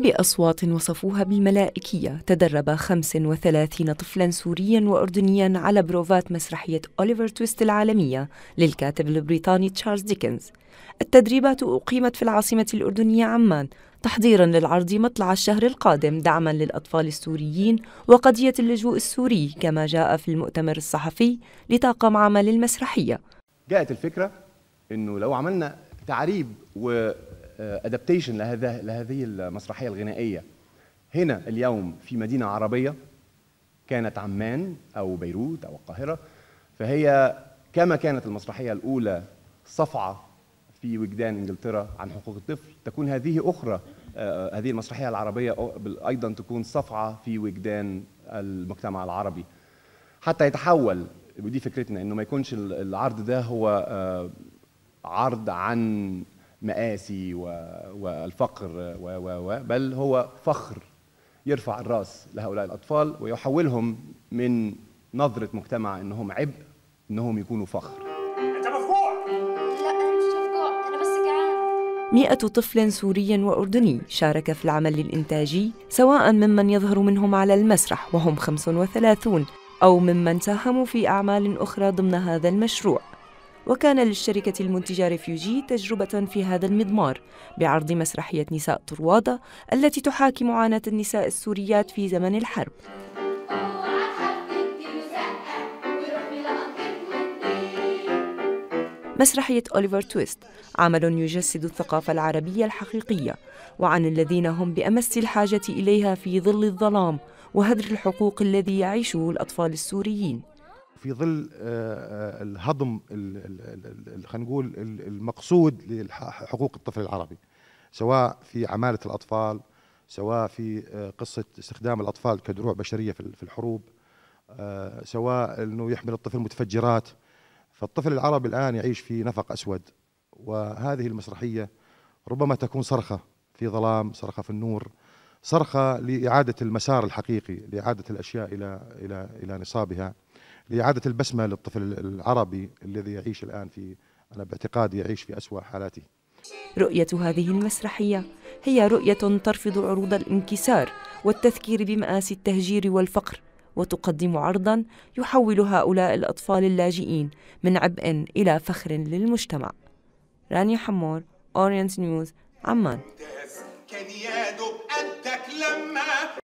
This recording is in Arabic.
بأصوات وصفوها بالملائكية تدرب 35 طفلا سوريا وأردنيا على بروفات مسرحية أوليفر تويست العالمية للكاتب البريطاني تشارلز ديكنز التدريبات أقيمت في العاصمة الأردنية عمان تحضيرا للعرض مطلع الشهر القادم دعما للأطفال السوريين وقضية اللجوء السوري كما جاء في المؤتمر الصحفي لطاقم عمل المسرحية جاءت الفكرة أنه لو عملنا تعريب و ادابتيشن آه، لهذا لهذه المسرحيه الغنائيه هنا اليوم في مدينه عربيه كانت عمان او بيروت او القاهره فهي كما كانت المسرحيه الاولى صفعه في وجدان انجلترا عن حقوق الطفل تكون هذه اخرى آه، هذه المسرحيه العربيه ايضا تكون صفعه في وجدان المجتمع العربي حتى يتحول ودي فكرتنا انه ما يكونش العرض ده هو آه، عرض عن مآسي والفقر و و و بل هو فخر يرفع الراس لهؤلاء الأطفال ويحولهم من نظرة مجتمع إنهم عبء إنهم يكونوا فخر أنت مفجوع لا أنا مش مفجوع أنا بس جعان مئة طفل سوري وأردني شارك في العمل الإنتاجي سواء ممن يظهر منهم على المسرح وهم 35 أو ممن ساهموا في أعمال أخرى ضمن هذا المشروع وكان للشركة المنتجة ريفيوجي تجربة في هذا المضمار بعرض مسرحية نساء طروادة التي تحاكي معاناة النساء السوريات في زمن الحرب مسرحية أوليفر تويست عمل يجسد الثقافة العربية الحقيقية وعن الذين هم بأمس الحاجة إليها في ظل الظلام وهدر الحقوق الذي يعيشه الأطفال السوريين في ظل آه، آه، الهضم خلينا نقول المقصود لحقوق الطفل العربي سواء في عماله الاطفال سواء في آه، قصه استخدام الاطفال كدروع بشريه في الحروب سواء انه يحمل الطفل متفجرات فالطفل العربي الان يعيش في نفق اسود وهذه المسرحيه ربما تكون صرخه في ظلام صرخه في النور صرخه لاعاده المسار الحقيقي لاعاده الاشياء الى الى الى نصابها لإعادة البسمة للطفل العربي الذي يعيش الآن في أنا باعتقادي يعيش في أسوأ حالاته رؤية هذه المسرحية هي رؤية ترفض عروض الانكسار والتذكير بمآسي التهجير والفقر وتقدم عرضا يحول هؤلاء الأطفال اللاجئين من عبء إلى فخر للمجتمع رانيا حمور أورينت نيوز عمان كان يا دوب قدك لما